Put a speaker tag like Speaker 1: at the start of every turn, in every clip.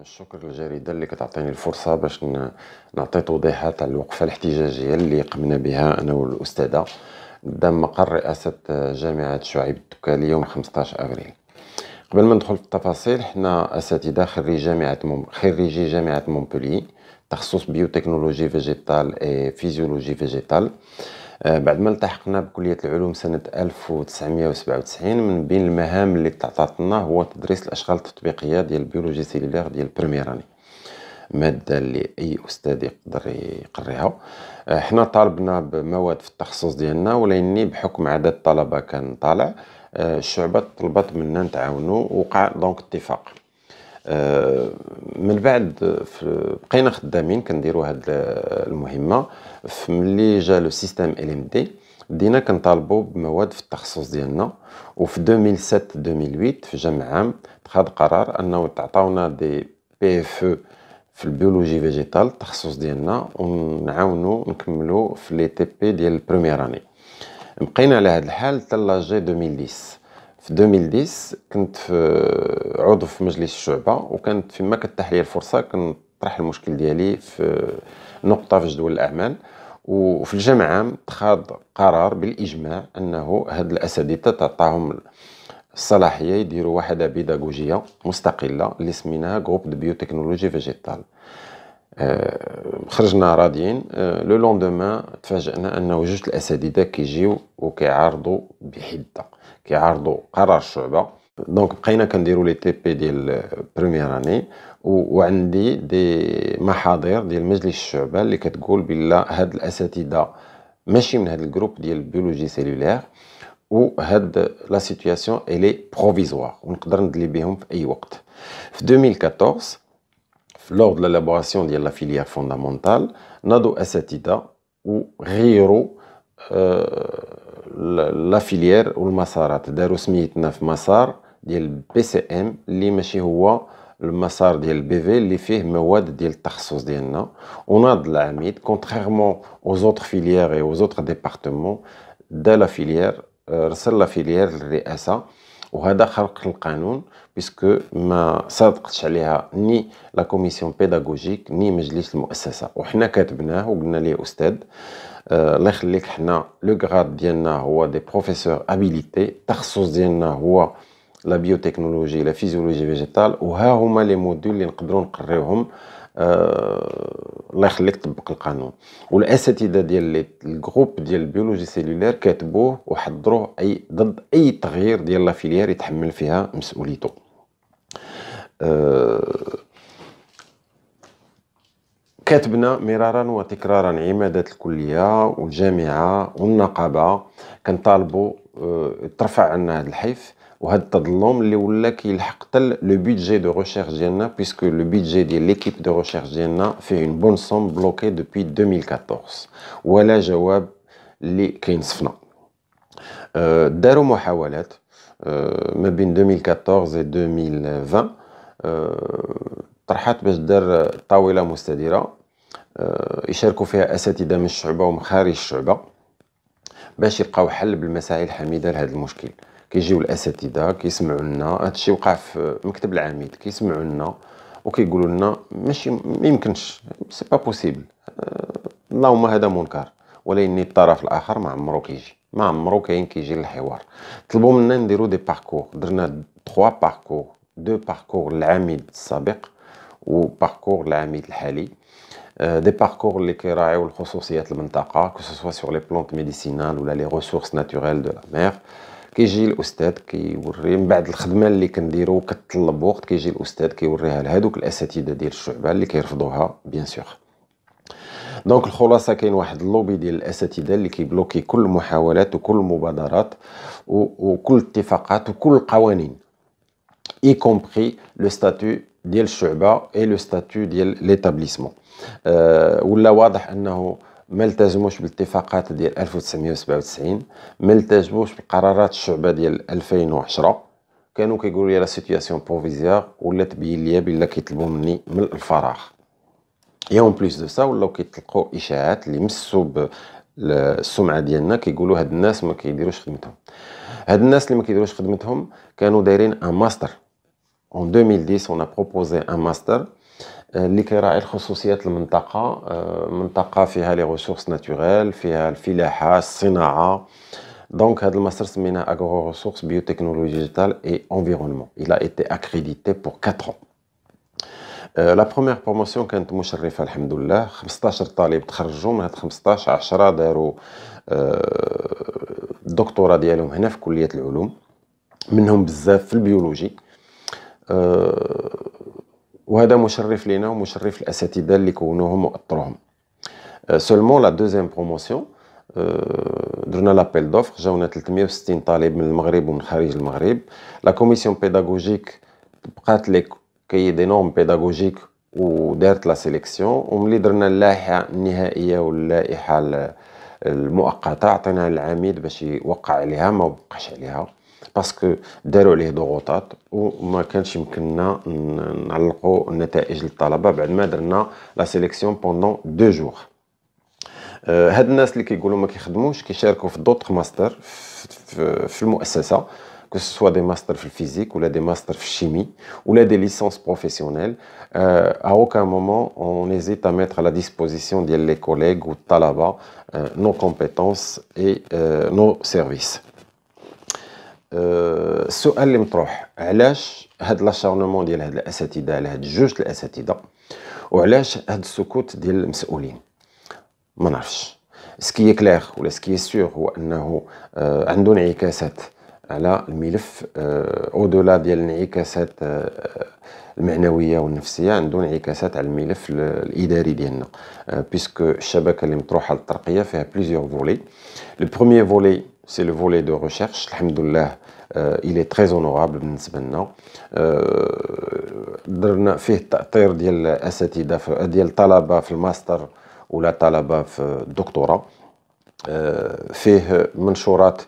Speaker 1: الشكر للجريدة اللي كتعطيني الفرصة باش نعطي توضيحات على الوقفة الاحتجاجية اللي قمنا بها أنا والأستاذة قدام مقر رئاسة جامعة شعيب التكالي يوم 15 أبريل قبل ما ندخل في التفاصيل حنا أساتذة خريج جامعة مم... خريجي جامعة مونبولي تخصص بيوتكنولوجي فيجيتال اي فيزيولوجي فيجيتال آه، بعد ما التحقنا بكلية العلوم سنة 1997 من بين المهام اللي تعطاتنا هو تدريس الأشغال التطبيقية ديال البيولوجي سيلولير ديال بريميراني مادة اللي أي أستاذ يقدر يقريها آه، حنا طالبنا بمواد في التخصص ديالنا ولاني بحكم عدد الطلبة كان طالع آه، الشعبة طلبت منا نتعاونوا وقع دونك اتفاق آه، من بعد بقينا خدامين كنديروا هاد المهمه ملي جا لو سيستيم ال ام دي بدينا كنطالبوا بمواد في التخصص ديالنا وفي 2007 2008 في جامع عام تخاد قرار انه تعطاونا دي بي اف e في البيولوجي فيجيتال التخصص ديالنا ونعاونوا نكملوا في لي تي بي ديال البروميير اني بقينا على هذا الحال حتى لاجي 2010 في 2010 كنت في عضو في مجلس الشعبه وكانت فيما كتاح لي الفرصه كنطرح المشكل ديالي في نقطه في جدول الاعمال وفي الجامعة العام اتخذ قرار بالاجماع انه هاد الاساتذه تعطاهم الصلاحيه يديروا واحده بيداغوجيه مستقله اللي سميناها جروب دو بيوتكنولوجي فيجيتال خرجنا راضيين لو لوندومان تفاجئنا انه جوج الاساتذه كيجيو وكيعارضوا بحده كيعارضوا قرار الشعبه دونك بقينا كنديروا لي تي بي ديال بريمير اني وعندي دي محاضر ديال مجلس الشعبه اللي كتقول بلا هاد الاساتذه ماشي من هاد الجروب ديال البيولوجي سيلولير وهاد لا سيتوياسيون الي بروفيزوار ونقدر ندلي بهم في اي وقت في 2014 لور دو لابوراسيون ديال لا فيليير فوندامونتال ناضوا اساتذه وغيروا أه لا فيليير والمسارات داروا سميتنا في مسار ديال بي سي ام اللي ماشي هو المسار ديال البي في اللي فيه مواد ديال التخصص ديالنا وناض العميد كونتريرمون او زوتر فيليير اي او زوتر ديبارتمون دا لا فيليير رسل لا فيليير للرئاسه وهذا خرق القانون بيسكو ما صادقتش عليها ني لا كوميسيون بيداغوجيك ني مجلس المؤسسه وحنا كاتبناه وقلنا ليه استاذ الله يخليك حنا لو غراد ديالنا هو دي بروفيسور ابيليتي التخصص ديالنا هو لا بيوتكنولوجي لا فيزيولوجي فيجيتال وها هما لي مودول اللي نقدروا نقريوهم الله يخليك طبق القانون والاساتذه ديال الجروب ديال البيولوجي سيلولير كاتبوه وحضروه اي ضد اي تغيير ديال لا فيليير يتحمل فيها مسؤوليته أه كاتبنا مرارا وتكرارا عمادات الكلية والجامعة والنقابة كنطالبوا آه، ترفع عنا هذا الحيف وهذا التظلم اللي ولا كيلحق حتى لو بيدجي دو ريشيرش ديالنا بيسكو لو بيدجي ديال ليكيب دو ريشيرش ديالنا فيه اون بون سوم بلوكي دوبوي 2014 ولا جواب اللي كينصفنا آه، داروا محاولات آه، ما بين 2014 و 2020 طرحات باش دار طاوله مستديره آه، يشاركوا فيها اساتذه من الشعبه ومن خارج الشعبه باش يلقاو حل بالمساعي الحميده لهذا المشكل كيجيو الاساتذه كيسمعوا لنا هذا الشيء وقع في مكتب العميد كيسمعوا لنا وكيقولوا لنا ماشي ما يمكنش سي با بوسيبل اللهم هذا منكر ولكن الطرف الاخر ما عمرو كيجي ما عمرو كاين كيجي للحوار طلبوا منا نديرو دي باركور درنا 3 باركور دو باركور العميد السابق وباركور العميد الحالي دي باركور اللي كيراعيو الخصوصيات المنطقه كو سوغ لي بلونت ميديسينال ولا لي ريسورس ناتوريل دو لا مير كيجي الاستاذ كيوري من بعد الخدمه اللي كنديرو كتطلب وقت كيجي الاستاذ كيوريها لهذوك الاساتذه ديال الشعبه اللي كيرفضوها بيان سور دونك الخلاصه كاين واحد اللوبي ديال الاساتذه اللي كيبلوكي كل المحاولات وكل المبادرات وكل الاتفاقات وكل القوانين اي كومبخي لو ستاتو ديال الشعبه اي لو ستاتيو ديال ليتابليسمون أه ولا واضح انه ما التزموش بالاتفاقات ديال 1997 ما التزموش بقرارات الشعبه ديال 2010 كانوا كيقولوا لي لا سيتياسيون بروفيزيور ولا تبين ليا بلا كيطلبوا مني من الفراغ يا اون بليس دو سا ولاو كيطلقوا اشاعات اللي مسوا السمعه ديالنا كيقولوا هاد الناس ما كيديروش خدمتهم هاد الناس اللي ما كيديروش خدمتهم كانوا دايرين ان ماستر en 2010 on a proposé un master euh, لكي راعي الخصوصيات المنطقة euh، منطقة فيها لي ريسورس ناتوريل فيها الفلاحة الصناعة Donc, le الماستر سميناه Agro-Ressources, Biotechnologie Digitale et Environnement. Il a été accrédité pour 4 ans. Euh, la première promotion كانت مشرفة الحمد لله 15 طالب تخرجوا من هاد 15 10 داروا الدكتوراه euh، ديالهم هنا في كلية العلوم منهم بزاف في البيولوجي آه، وهذا مشرف لنا ومشرف الاساتذه اللي كونوهم واطروهم سولمون لا دوزيام بروموسيون درنا لابيل دوفر جاونا 360 طالب من المغرب ومن خارج المغرب لا كوميسيون بيداغوجيك بقات لي كي دي نورم بيداغوجيك ودارت لا سيليكسيون وملي درنا اللائحه النهائيه واللائحه المؤقته عطيناها للعميد باش يوقع عليها ما وقعش عليها باسكو داروا عليه ضغوطات وما كانش يمكننا نعلقوا النتائج للطلبه بعد ما درنا لا سيليكسيون بوندون دو جور هاد الناس اللي كيقولوا ما كيخدموش كيشاركوا في دوطخ ماستر في المؤسسه que ce soit des masters en physique ou des masters en chimie ou des licences professionnelles, euh, à aucun moment on hésite à mettre à la disposition des collègues ou des euh, nos compétences et euh, nos services. السؤال آه، اللي مطروح علاش هاد لاشارنمون ديال هاد الاساتذه على هاد جوج الاساتذه وعلاش هاد السكوت ديال المسؤولين ما نعرفش سكي كلير ولا سكي سيغ هو انه آه، عنده انعكاسات على الملف آه، او دولا ديال الانعكاسات المعنويه والنفسيه عنده انعكاسات على الملف الاداري ديالنا بيسكو الشبكه اللي مطروحه للترقيه فيها بليزيور فولي لو بروميير فولي سي لو فولي دو ريشيرش الحمد لله الي تري اونورابل بالنسبه لنا درنا فيه تاطير ديال اساتذه ديال طلبه في الماستر ولا طلبه في الدكتوراه آه، فيه منشورات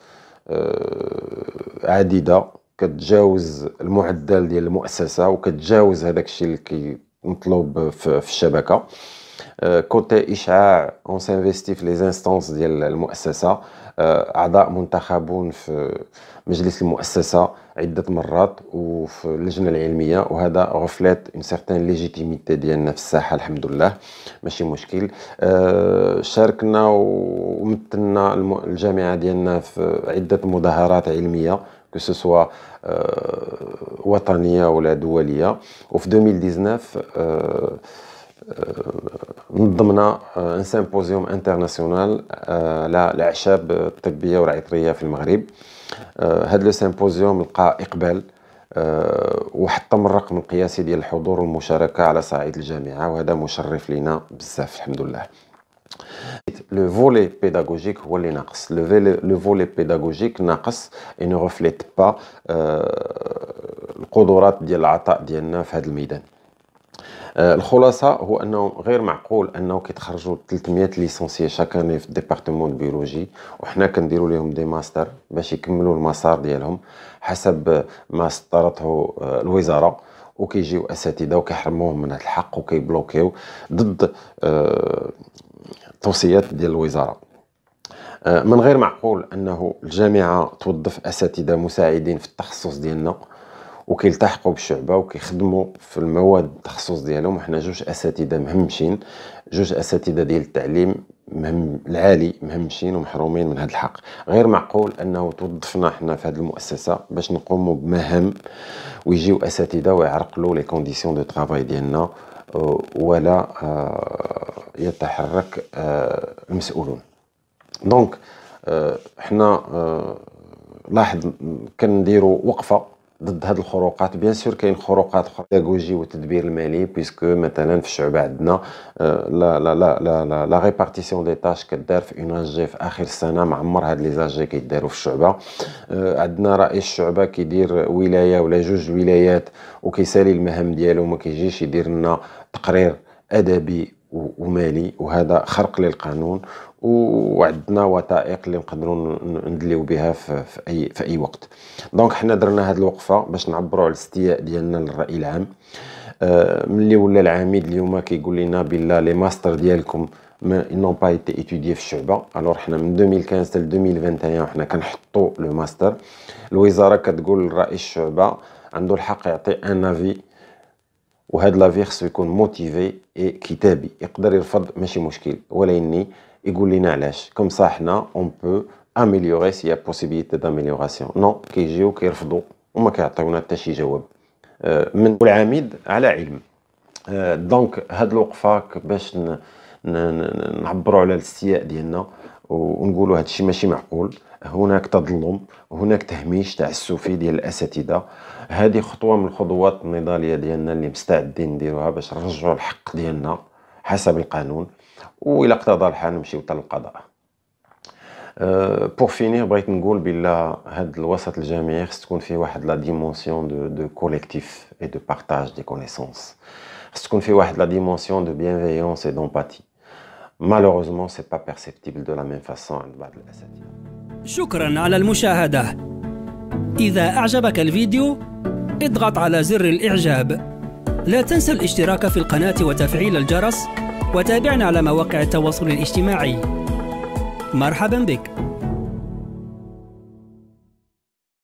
Speaker 1: آه، عديده كتجاوز المعدل ديال المؤسسه وكتجاوز هذاك الشيء اللي مطلوب في الشبكه كوتي اشعاع اون سانفيستي في لي زانستونس ديال المؤسسه اعضاء منتخبون في مجلس المؤسسه عده مرات وفي اللجنه العلميه وهذا غفلات اون سيغتان ليجيتيميتي ديالنا في الساحه الحمد لله ماشي مشكل شاركنا ومثلنا الجامعه ديالنا في عده مظاهرات علميه كو سوسوا وطنيه ولا دوليه وفي 2019 ضمن سيمبوزيوم انترناسيونال على الاعشاب الطبيه والعطريه في المغرب آه، هذا سيمبوزيوم لقى اقبال آه، وحطم الرقم القياسي ديال الحضور والمشاركه على صعيد الجامعه وهذا مشرف لينا بزاف الحمد لله لو فولي بيداغوجيك هو اللي ناقص لو فولي بيداغوجيك ناقص اي نو با القدرات ديال العطاء ديالنا في هذا الميدان آه، الخلاصه هو انه غير معقول انه كيتخرجوا 300 ليسونسيي شاك اني في الديبارتمون البيولوجي وحنا كنديروا لهم دي ماستر باش يكملوا المسار ديالهم حسب ما سطرته آه، الوزاره وكيجيو اساتذه وكيحرموهم من هذا الحق وكيبلوكيو ضد التوصيات آه، ديال الوزاره من غير معقول انه الجامعه توظف اساتذه مساعدين في التخصص ديالنا وكيلتحقوا بالشعبه وكيخدموا في المواد التخصص ديالهم وحنا جوج اساتذه مهمشين جوج اساتذه ديال التعليم مهم العالي مهمشين ومحرومين من هذا الحق غير معقول انه توظفنا حنا في هذه المؤسسه باش نقوموا بمهام ويجيو اساتذه ويعرقلوا لي كونديسيون دو طرافاي ديالنا آه، ولا آه، يتحرك آه، المسؤولون دونك حنا لاحظ كنديروا وقفه ضد هذه الخروقات بيان سور كاين خروقات اخرى بيداغوجي والتدبير المالي بيسكو مثلا في الشعبه عندنا آه، لا لا لا لا لا, لا ريبارتيسيون دي تاش كدار في اون جي في اخر السنه معمر هاد لي زاجي كيداروا في الشعبه آه، عندنا رئيس الشعبه كيدير ولايه ولا جوج ولايات وكيسالي المهام ديالو ما كيجيش يدير لنا تقرير ادبي ومالي وهذا خرق للقانون وعندنا وثائق اللي نقدروا ندليو بها في, في اي في اي وقت دونك حنا درنا هذه الوقفه باش نعبروا على الاستياء ديالنا للراي العام آه ملي ولا العميد اليوم كيقول لنا بالله لي ماستر ديالكم ما نون با ايتي ايتودي في الشعبه الوغ حنا من 2015 حتى 2021 حنا كنحطوا لو ماستر الوزاره كتقول لرئيس الشعبه عنده الحق يعطي ان افي وهذا لافير خصو يكون موتيفي اي كتابي يقدر يرفض ماشي مشكل ولكن يقول لنا علاش كم سا حنا اون بو اميليوري سي بوسيبيليتي داميليوراسيون نو كيجيو كيرفضوا وما كيعطيونا حتى شي جواب آه، من العميد على علم آه، دونك هاد الوقفه باش نعبروا على الاستياء ديالنا ونقولوا هذا الشيء ماشي معقول هناك تظلم هناك تهميش تاع السوفي ديال الاساتذه هذه خطوه من الخطوات النضاليه ديالنا اللي مستعدين نديروها باش نرجعوا الحق ديالنا حسب القانون والى اقتضى الحال نمشيو حتى للقضاء بور أه، فيني بغيت نقول بلا هاد الوسط الجامعي خص تكون فيه واحد لا ديمونسيون دو دو كوليكتيف اي دو بارتاج دي كونيسونس خص تكون فيه واحد لا ديمونسيون دو بيانفيونس اي دومباتي malheureusement c'est pas perceptible de la même façon عند بعض الاساتذه شكرا على المشاهده اذا اعجبك الفيديو اضغط على زر الاعجاب لا تنسى الاشتراك في القناه وتفعيل الجرس وتابعنا على مواقع التواصل الاجتماعي مرحبا بك